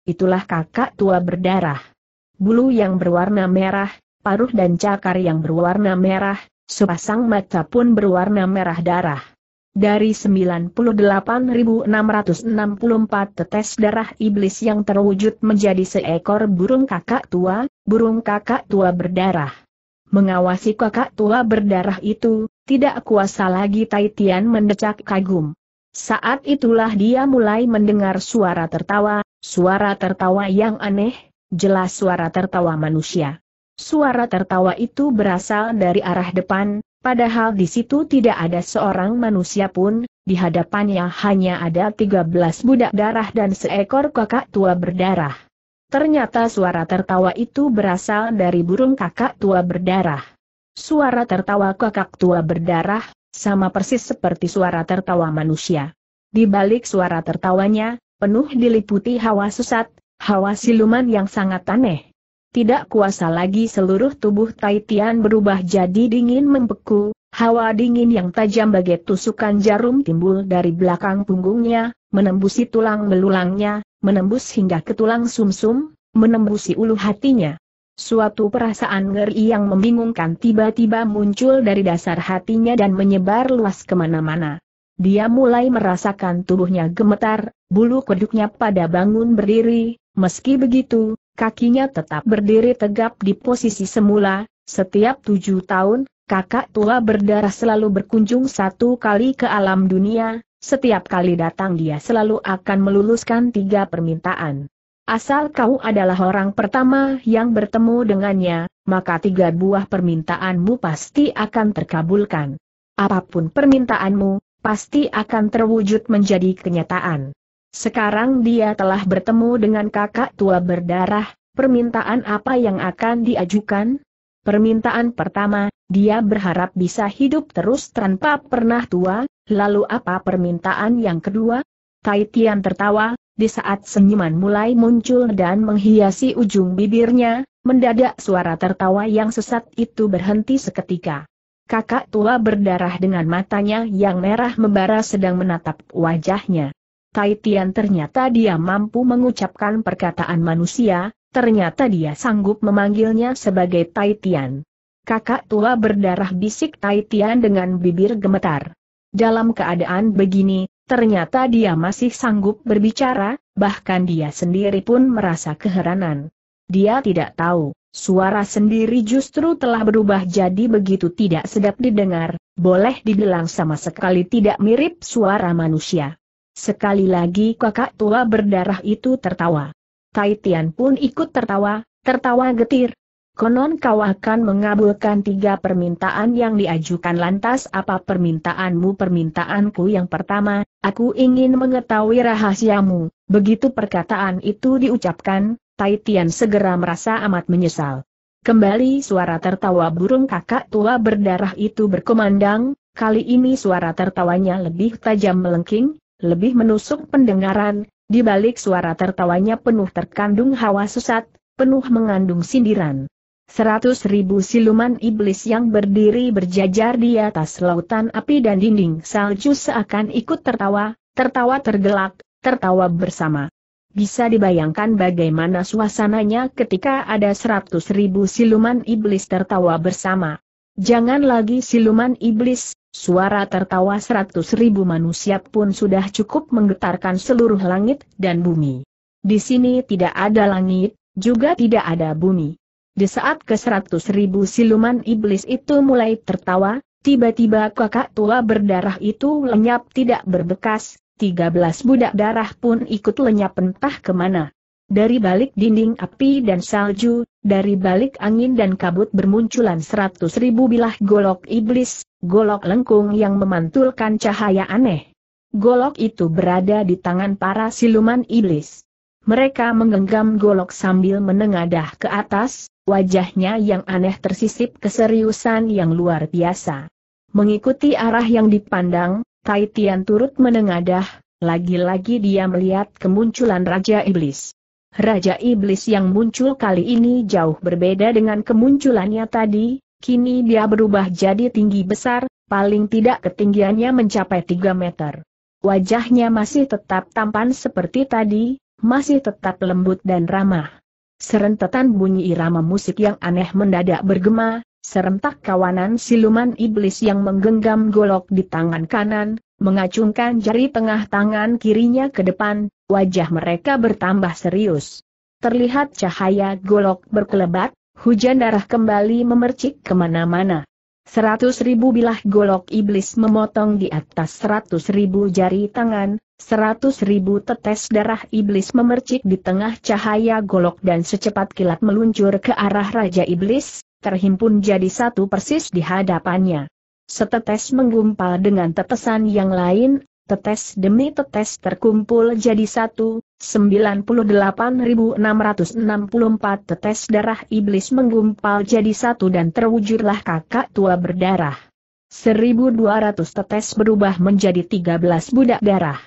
Itulah kakak tua berdarah. Bulu yang berwarna merah, paruh dan cakar yang berwarna merah, sepasang mata pun berwarna merah darah. Dari 98.664 tetes darah iblis yang terwujud menjadi seekor burung kakak tua, burung kakak tua berdarah. Mengawasi kakak tua berdarah itu, tidak kuasa lagi Tai Tian mendecak kagum. Saat itulah dia mulai mendengar suara tertawa, suara tertawa yang aneh, jelas suara tertawa manusia. Suara tertawa itu berasal dari arah depan, padahal di situ tidak ada seorang manusia pun, di hadapannya hanya ada 13 budak darah dan seekor kakak tua berdarah. Ternyata suara tertawa itu berasal dari burung kakak tua berdarah. Suara tertawa kakak tua berdarah, sama persis seperti suara tertawa manusia. Di balik suara tertawanya, penuh diliputi hawa susat, hawa siluman yang sangat aneh. Tidak kuasa lagi seluruh tubuh Taitian berubah jadi dingin membeku, hawa dingin yang tajam bagai tusukan jarum timbul dari belakang punggungnya, menembusi tulang belulangnya, menembus hingga ke tulang sumsum, -sum, menembusi ulu hatinya. Suatu perasaan ngeri yang membingungkan tiba-tiba muncul dari dasar hatinya dan menyebar luas kemana-mana. Dia mulai merasakan tubuhnya gemetar, bulu kuduknya pada bangun berdiri, meski begitu, kakinya tetap berdiri tegap di posisi semula, setiap tujuh tahun, kakak tua berdarah selalu berkunjung satu kali ke alam dunia, setiap kali datang dia selalu akan meluluskan tiga permintaan. Asal kau adalah orang pertama yang bertemu dengannya, maka tiga buah permintaanmu pasti akan terkabulkan. Apapun permintaanmu, pasti akan terwujud menjadi kenyataan. Sekarang dia telah bertemu dengan kakak tua berdarah, permintaan apa yang akan diajukan? Permintaan pertama, dia berharap bisa hidup terus tanpa pernah tua, Lalu apa permintaan yang kedua? Tai Tian tertawa, di saat senyuman mulai muncul dan menghiasi ujung bibirnya, mendadak suara tertawa yang sesat itu berhenti seketika. Kakak tua berdarah dengan matanya yang merah membara sedang menatap wajahnya. Tai Tian ternyata dia mampu mengucapkan perkataan manusia, ternyata dia sanggup memanggilnya sebagai Tai Tian. Kakak tua berdarah bisik Tai Tian dengan bibir gemetar. Dalam keadaan begini, ternyata dia masih sanggup berbicara, bahkan dia sendiri pun merasa keheranan. Dia tidak tahu, suara sendiri justru telah berubah jadi begitu tidak sedap didengar, boleh dibilang sama sekali tidak mirip suara manusia. Sekali lagi kakak tua berdarah itu tertawa. Tai Tian pun ikut tertawa, tertawa getir, Konon kau akan mengabulkan tiga permintaan yang diajukan lantas apa permintaanmu permintaanku yang pertama, aku ingin mengetahui rahasiamu, begitu perkataan itu diucapkan, Tai Tian segera merasa amat menyesal. Kembali suara tertawa burung kakak tua berdarah itu berkumandang, kali ini suara tertawanya lebih tajam melengking, lebih menusuk pendengaran, di balik suara tertawanya penuh terkandung hawa sesat, penuh mengandung sindiran. Seratus ribu siluman iblis yang berdiri berjajar di atas lautan api dan dinding salju seakan ikut tertawa, tertawa tergelak, tertawa bersama. Bisa dibayangkan bagaimana suasananya ketika ada seratus ribu siluman iblis tertawa bersama. Jangan lagi siluman iblis, suara tertawa seratus ribu manusia pun sudah cukup menggetarkan seluruh langit dan bumi. Di sini tidak ada langit, juga tidak ada bumi. Di saat ke seratus ribu siluman iblis itu mulai tertawa, tiba-tiba kakak tua berdarah itu lenyap tidak berbekas, tiga belas budak darah pun ikut lenyap entah kemana. Dari balik dinding api dan salju, dari balik angin dan kabut bermunculan seratus ribu bilah golok iblis, golok lengkung yang memantulkan cahaya aneh. Golok itu berada di tangan para siluman iblis. Mereka menggenggam golok sambil menengadah ke atas, wajahnya yang aneh tersisip keseriusan yang luar biasa. Mengikuti arah yang dipandang, Tai Tian turut menengadah, lagi-lagi dia melihat kemunculan Raja Iblis. Raja Iblis yang muncul kali ini jauh berbeda dengan kemunculannya tadi, kini dia berubah jadi tinggi besar, paling tidak ketinggiannya mencapai 3 meter. Wajahnya masih tetap tampan seperti tadi, masih tetap lembut dan ramah. Serentetan bunyi irama musik yang aneh mendadak bergema, serentak kawanan siluman iblis yang menggenggam golok di tangan kanan, mengacungkan jari tengah tangan kirinya ke depan, wajah mereka bertambah serius. Terlihat cahaya golok berkelebat, hujan darah kembali memercik kemana-mana. Seratus ribu bilah golok iblis memotong di atas seratus ribu jari tangan, Seratus ribu tetes darah iblis memercik di tengah cahaya golok dan secepat kilat meluncur ke arah Raja Iblis, terhimpun jadi satu persis di hadapannya. Setetes menggumpal dengan tetesan yang lain, tetes demi tetes terkumpul jadi satu, 98.664 tetes darah iblis menggumpal jadi satu dan terwujudlah kakak tua berdarah. 1200 tetes berubah menjadi 13 budak darah.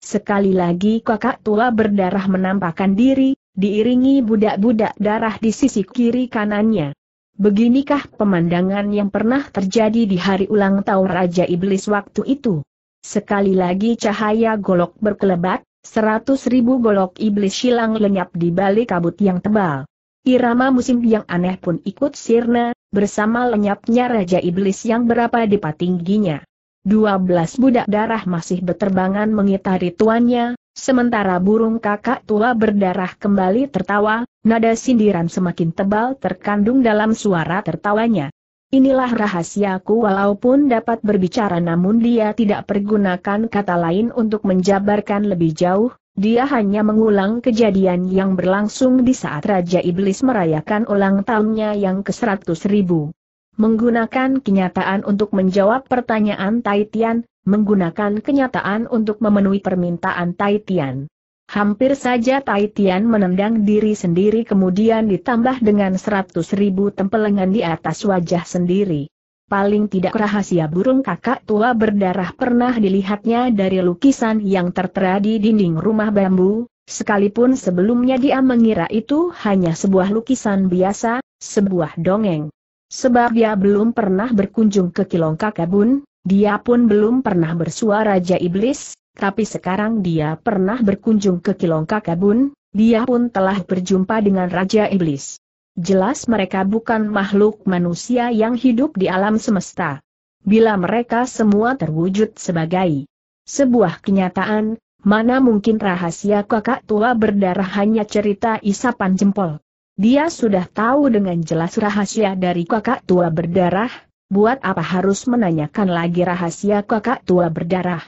Sekali lagi kakak tua berdarah menampakkan diri, diiringi budak-budak darah di sisi kiri kanannya. Beginikah pemandangan yang pernah terjadi di hari ulang tahun Raja Iblis waktu itu? Sekali lagi cahaya golok berkelebat, seratus ribu golok iblis silang lenyap di balik kabut yang tebal. Irama musim yang aneh pun ikut sirna, bersama lenyapnya Raja Iblis yang berapa depa tingginya. 12 budak darah masih berterbangan mengitari tuannya, sementara burung kakak tua berdarah kembali tertawa, nada sindiran semakin tebal terkandung dalam suara tertawanya. Inilah rahasiaku walaupun dapat berbicara namun dia tidak pergunakan kata lain untuk menjabarkan lebih jauh, dia hanya mengulang kejadian yang berlangsung di saat Raja Iblis merayakan ulang tahunnya yang ke-100 ribu menggunakan kenyataan untuk menjawab pertanyaan Taitian, menggunakan kenyataan untuk memenuhi permintaan Taitian. Hampir saja Taitian menendang diri sendiri kemudian ditambah dengan seratus ribu tempelengan di atas wajah sendiri. Paling tidak rahasia burung kakak tua berdarah pernah dilihatnya dari lukisan yang tertera di dinding rumah bambu, sekalipun sebelumnya dia mengira itu hanya sebuah lukisan biasa, sebuah dongeng. Sebab dia belum pernah berkunjung ke Kilong Kakabun, ya dia pun belum pernah bersuara Raja Iblis, tapi sekarang dia pernah berkunjung ke Kilong Kakabun, ya dia pun telah berjumpa dengan Raja Iblis. Jelas mereka bukan makhluk manusia yang hidup di alam semesta. Bila mereka semua terwujud sebagai sebuah kenyataan, mana mungkin rahasia kakak tua berdarah hanya cerita isapan jempol. Dia sudah tahu dengan jelas rahasia dari kakak tua berdarah, buat apa harus menanyakan lagi rahasia kakak tua berdarah.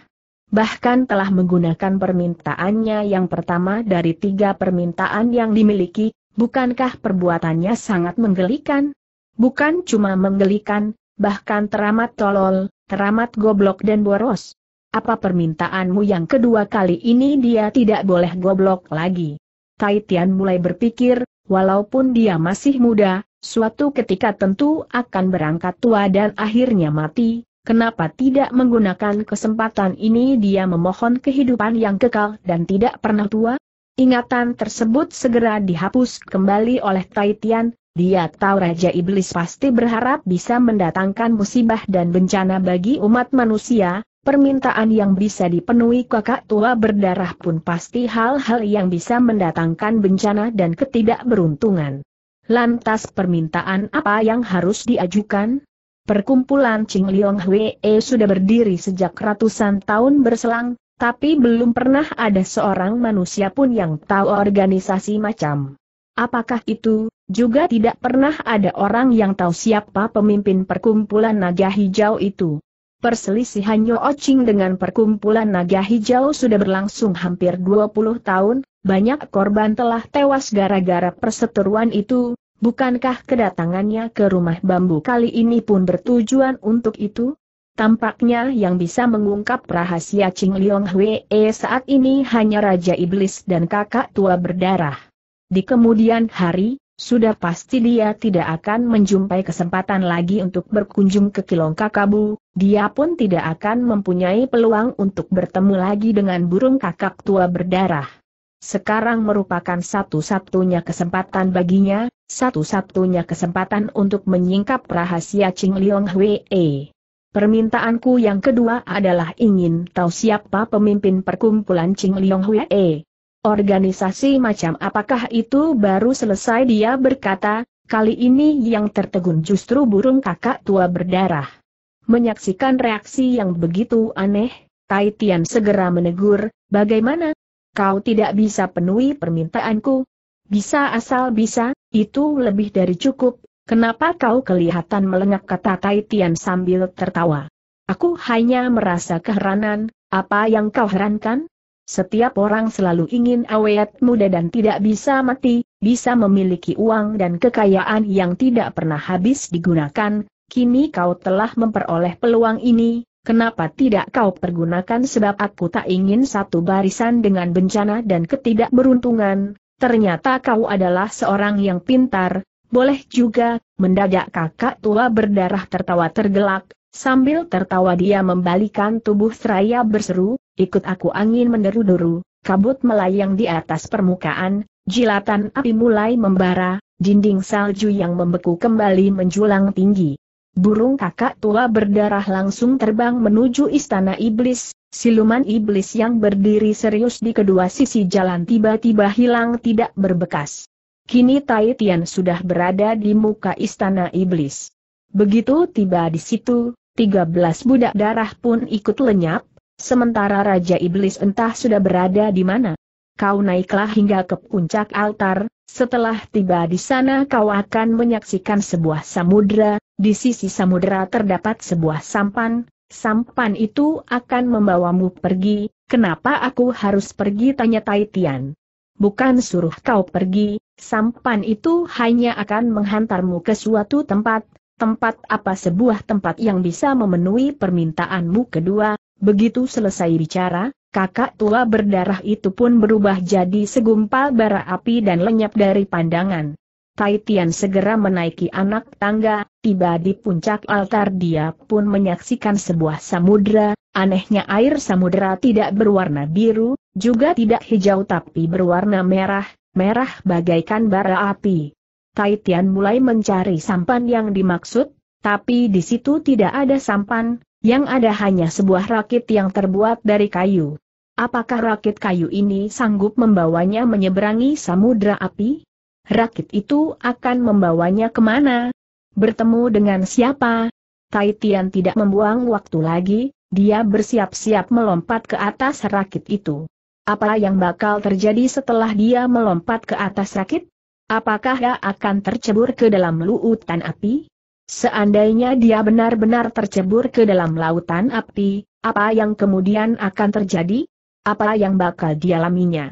Bahkan telah menggunakan permintaannya yang pertama dari tiga permintaan yang dimiliki, bukankah perbuatannya sangat menggelikan? Bukan cuma menggelikan, bahkan teramat tolol, teramat goblok dan boros. Apa permintaanmu yang kedua kali ini dia tidak boleh goblok lagi? Taitian mulai berpikir, Walaupun dia masih muda, suatu ketika tentu akan berangkat tua dan akhirnya mati, Kenapa tidak menggunakan kesempatan ini dia memohon kehidupan yang kekal dan tidak pernah tua? Ingatan tersebut segera dihapus kembali oleh Taitian, dia tahu Raja Iblis pasti berharap bisa mendatangkan musibah dan bencana bagi umat manusia, Permintaan yang bisa dipenuhi kakak tua berdarah pun pasti hal-hal yang bisa mendatangkan bencana dan ketidakberuntungan. Lantas permintaan apa yang harus diajukan? Perkumpulan Ching Liong Hwee sudah berdiri sejak ratusan tahun berselang, tapi belum pernah ada seorang manusia pun yang tahu organisasi macam. Apakah itu, juga tidak pernah ada orang yang tahu siapa pemimpin perkumpulan naga hijau itu. Perselisihan Yo Ocing dengan perkumpulan naga hijau sudah berlangsung hampir 20 tahun, banyak korban telah tewas gara-gara perseteruan itu, bukankah kedatangannya ke rumah bambu kali ini pun bertujuan untuk itu? Tampaknya yang bisa mengungkap rahasia Ching Liong Hwee saat ini hanya Raja Iblis dan kakak tua berdarah. Di kemudian hari, sudah pasti dia tidak akan menjumpai kesempatan lagi untuk berkunjung ke Kilong Kakabu, dia pun tidak akan mempunyai peluang untuk bertemu lagi dengan burung kakak tua berdarah. Sekarang merupakan satu-satunya kesempatan baginya, satu-satunya kesempatan untuk menyingkap rahasia Ching liong Hwee. Permintaanku yang kedua adalah ingin tahu siapa pemimpin perkumpulan Ching liong Hwee. Organisasi macam apakah itu baru selesai dia berkata, kali ini yang tertegun justru burung kakak tua berdarah. Menyaksikan reaksi yang begitu aneh, Tai Tian segera menegur, bagaimana? Kau tidak bisa penuhi permintaanku? Bisa asal bisa, itu lebih dari cukup, kenapa kau kelihatan melengak kata Tai Tian sambil tertawa? Aku hanya merasa keheranan, apa yang kau herankan? Setiap orang selalu ingin awet muda dan tidak bisa mati, bisa memiliki uang dan kekayaan yang tidak pernah habis digunakan, kini kau telah memperoleh peluang ini, kenapa tidak kau pergunakan sebab aku tak ingin satu barisan dengan bencana dan ketidakberuntungan, ternyata kau adalah seorang yang pintar, boleh juga, mendadak kakak tua berdarah tertawa tergelak, sambil tertawa dia membalikan tubuh seraya berseru, Ikut aku angin menderu-deru, kabut melayang di atas permukaan, jilatan api mulai membara, dinding salju yang membeku kembali menjulang tinggi. Burung kakak tua berdarah langsung terbang menuju istana iblis, siluman iblis yang berdiri serius di kedua sisi jalan tiba-tiba hilang tidak berbekas. Kini Tai Tian sudah berada di muka istana iblis. Begitu tiba di situ, 13 budak darah pun ikut lenyap, Sementara Raja Iblis entah sudah berada di mana. Kau naiklah hingga ke puncak altar, setelah tiba di sana kau akan menyaksikan sebuah samudera, di sisi samudera terdapat sebuah sampan, sampan itu akan membawamu pergi, kenapa aku harus pergi tanya Tai Tian. Bukan suruh kau pergi, sampan itu hanya akan menghantarmu ke suatu tempat, tempat apa sebuah tempat yang bisa memenuhi permintaanmu kedua, Begitu selesai bicara, kakak tua berdarah itu pun berubah jadi segumpal bara api dan lenyap dari pandangan. Taitian segera menaiki anak tangga, tiba di puncak altar dia pun menyaksikan sebuah samudera, anehnya air samudera tidak berwarna biru, juga tidak hijau tapi berwarna merah, merah bagaikan bara api. Taitian mulai mencari sampan yang dimaksud, tapi di situ tidak ada sampan, yang ada hanya sebuah rakit yang terbuat dari kayu. Apakah rakit kayu ini sanggup membawanya menyeberangi samudra api? Rakit itu akan membawanya kemana? Bertemu dengan siapa? Tai Tian tidak membuang waktu lagi, dia bersiap-siap melompat ke atas rakit itu. Apa yang bakal terjadi setelah dia melompat ke atas rakit? Apakah dia akan tercebur ke dalam luutan api? Seandainya dia benar-benar tercebur ke dalam lautan api, apa yang kemudian akan terjadi? Apa yang bakal dialaminya?